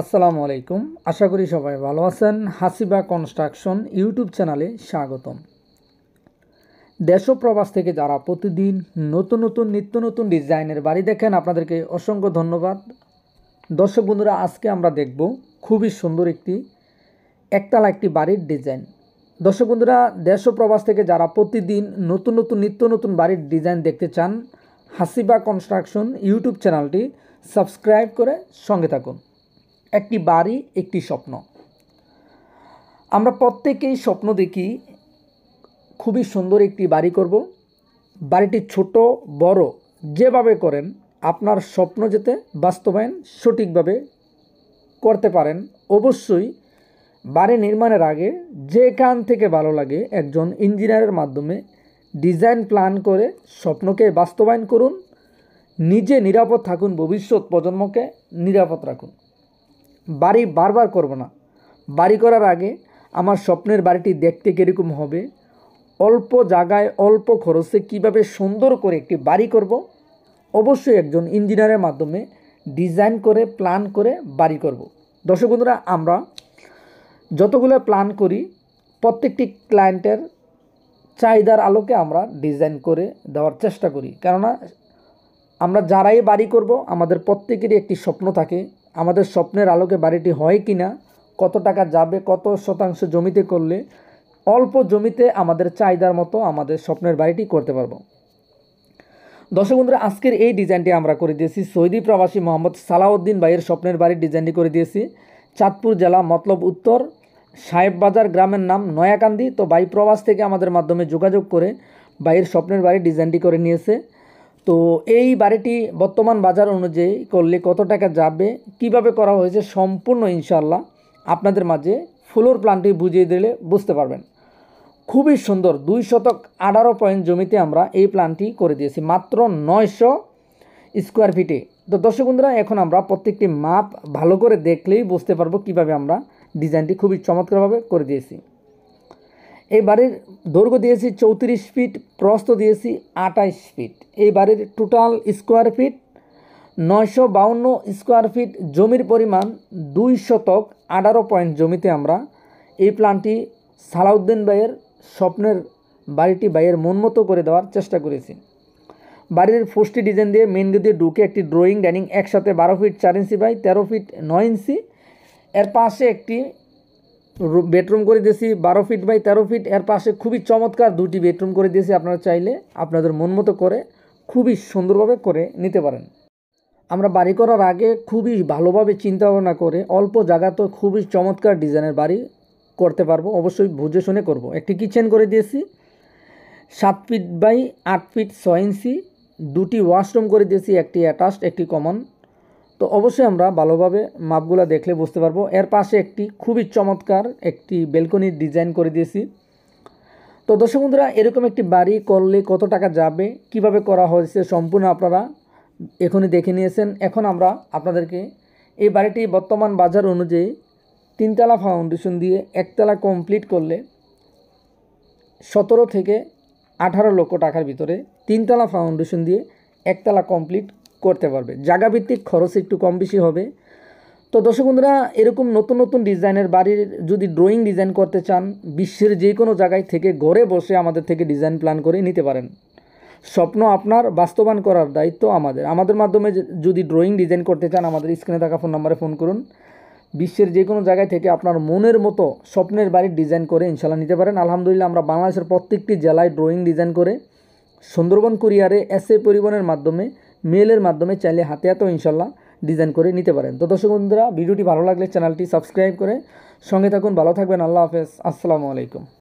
আসসালামু আলাইকুম আশা করি সবাই ভালো আছেন হাসিবা কনস্ট্রাকশন ইউটিউব চ্যানেলে স্বাগতম দেশ প্রবাস থেকে যারা প্রতিদিন নতুন নতুন নিত্য নতুন ডিজাইনের বাড়ি দেখেন আপনাদেরকে অসংখ্য ধন্যবাদ দর্শক বন্ধুরা আজকে আমরা দেখব খুবই সুন্দর একটি একতলা একটি বাড়ির ডিজাইন দর্শক বন্ধুরা দেশ প্রবাস থেকে যারা প্রতিদিন নতুন নতুন নিত্য নতুন বাড়ির ডিজাইন দেখতে চান হাসিবা কনস্ট্রাকশন ইউটিউব চ্যানেলটি সাবস্ক্রাইব করে সঙ্গে থাকুন একটি বাড়ি একটি স্বপ্ন আমরা প্রত্যেকেই স্বপ্ন দেখি খুবই সুন্দর একটি বাড়ি করব বাড়িটি ছোট বড় যেভাবে করেন আপনার স্বপ্ন যেতে বাস্তবায়ন সঠিকভাবে করতে পারেন অবশ্যই বাড়ি নির্মাণের আগে যেখান থেকে ভালো লাগে একজন ইঞ্জিনিয়ারের মাধ্যমে ডিজাইন প্ল্যান করে স্বপ্নকে বাস্তবায়ন করুন নিজে নিরাপদ থাকুন ভবিষ্যৎ প্রজন্মকে নিরাপদ রাখুন বাড়ি বারবার করব না বাড়ি করার আগে আমার স্বপ্নের বাড়িটি দেখতে কীরকম হবে অল্প জায়গায় অল্প খরচে কিভাবে সুন্দর করে একটি বাড়ি করব অবশ্যই একজন ইঞ্জিনিয়ারের মাধ্যমে ডিজাইন করে প্ল্যান করে বাড়ি করব দর্শক বন্ধুরা আমরা যতগুলো প্ল্যান করি প্রত্যেকটি ক্লায়েন্টের চাহিদার আলোকে আমরা ডিজাইন করে দেওয়ার চেষ্টা করি কেননা আমরা যারাই বাড়ি করব আমাদের প্রত্যেকেরই একটি স্বপ্ন থাকে আমাদের স্বপ্নের আলোকে বাড়িটি হয় কি না কত টাকা যাবে কত শতাংশ জমিতে করলে অল্প জমিতে আমাদের চাহিদার মতো আমাদের স্বপ্নের বাড়িটি করতে পারবো দর্শক বন্ধুরা আজকের এই ডিজাইনটি আমরা করে দিয়েছি সৌদি প্রবাসী মোহাম্মদ সালাউদ্দিন ভাইয়ের স্বপ্নের বাড়ির ডিজাইনটি করে দিয়েছি চাঁদপুর জেলা মতলব উত্তর সাহেববাজার গ্রামের নাম নয়াকান্দি তো বাই প্রবাস থেকে আমাদের মাধ্যমে যোগাযোগ করে বাইয়ের স্বপ্নের বাড়ির ডিজাইনটি করে নিয়েছে তো এই বাড়িটি বর্তমান বাজার অনুযায়ী করলে কত টাকা যাবে কিভাবে করা হয়েছে সম্পূর্ণ ইনশাল্লাহ আপনাদের মাঝে ফ্লোর প্ল্যানটি বুঝিয়ে দিলে বুঝতে পারবেন খুবই সুন্দর দুই শতক আঠারো পয়েন্ট জমিতে আমরা এই প্ল্যানটি করে দিয়েছি মাত্র নয়শো স্কোয়ার ফিটে তো দর্শক বন্ধুরা এখন আমরা প্রত্যেকটি মাপ ভালো করে দেখলেই বুঝতে পারবো কিভাবে আমরা ডিজাইনটি খুবই চমৎকারভাবে করে দিয়েছি এই বাড়ির দৈর্ঘ্য দিয়েছি চৌত্রিশ ফিট প্রস্ত দিয়েছি আটাইশ ফিট এই বাড়ির টোটাল স্কোয়ার ফিট নয়শো বাউন্ন স্কোয়ার ফিট জমির পরিমাণ দুই শতক আঠারো পয়েন্ট জমিতে আমরা এই প্ল্যানটি সালাউদ্দিন ভাইয়ের স্বপ্নের বাড়িটি ভাইয়ের মনমতো করে দেওয়ার চেষ্টা করেছি বাড়ির ফোস্টি ডিজাইন দিয়ে মেন দিয়ে ঢুকে একটি ড্রয়িং ডাইনিং একসাথে বারো ফিট চার ইঞ্চি বাই তেরো ফিট নয় ইঞ্চি এর পাশে একটি বেডরুম করে দিয়েছি বারো ফিট বাই তেরো ফিট এর পাশে খুবই চমৎকার দুটি বেডরুম করে দিয়েছি আপনারা চাইলে আপনাদের মন মতো করে খুবই সুন্দরভাবে করে নিতে পারেন আমরা বাড়ি করার আগে খুবই ভালোভাবে চিন্তা ভাবনা করে অল্প জায়গা তো খুবই চমৎকার ডিজাইনের বাড়ি করতে পারবো অবশ্যই বুঝে শুনে করবো একটি কিচেন করে দিয়েছি সাত ফিট বাই আট ফিট ছয় ইঞ্চি দুটি ওয়াশরুম করে দিয়েছি একটি অ্যাটাচড একটি কমন তো অবশ্যই আমরা ভালোভাবে মাপগুলো দেখলে বুঝতে পারবো এর পাশে একটি খুবই চমৎকার একটি বেলকনির ডিজাইন করে দিয়েছি তো দর্শক বন্ধুরা এরকম একটি বাড়ি করলে কত টাকা যাবে কিভাবে করা হয়েছে সম্পূর্ণ আপনারা এখনই দেখে নিয়েছেন এখন আমরা আপনাদেরকে এই বাড়িটি বর্তমান বাজার অনুযায়ী তিনতলা ফাউন্ডেশন দিয়ে একতলা কমপ্লিট করলে সতেরো থেকে আঠারো লক্ষ টাকার ভিতরে তিনতলা ফাউন্ডেশন দিয়ে একতলা কমপ্লিট করতে পারবে জায়গাভিত্তিক খরচ একটু কম বেশি হবে তো দর্শক বন্ধুরা এরকম নতুন নতুন ডিজাইনের বাড়ির যদি ড্রয়িং ডিজাইন করতে চান বিশ্বের যে কোনো জায়গায় থেকে ঘরে বসে আমাদের থেকে ডিজাইন প্ল্যান করে নিতে পারেন স্বপ্ন আপনার বাস্তবায়ন করার দায়িত্ব আমাদের আমাদের মাধ্যমে যদি ড্রয়িং ডিজাইন করতে চান আমাদের স্ক্রিনে থাকা ফোন নাম্বারে ফোন করুন বিশ্বের যে কোনো জায়গায় থেকে আপনার মনের মতো স্বপ্নের বাড়ির ডিজাইন করে ইনশাল্লাহ নিতে পারেন আলহামদুলিল্লাহ আমরা বাংলাদেশের প্রত্যেকটি জেলায় ড্রয়িং ডিজাইন করে সুন্দরবন কুরিয়ারে এসএ পরিবহনের মাধ্যমে মেলের মাধ্যমে চাইলে হাতে হাতেও ইনশাল্লাহ ডিজাইন করে নিতে পারেন তো দর্শক বন্ধুরা ভিডিওটি ভালো লাগলে চ্যানেলটি সাবস্ক্রাইব করে সঙ্গে থাকুন ভালো থাকবেন আল্লাহ হাফেজ আসসালামু আলাইকুম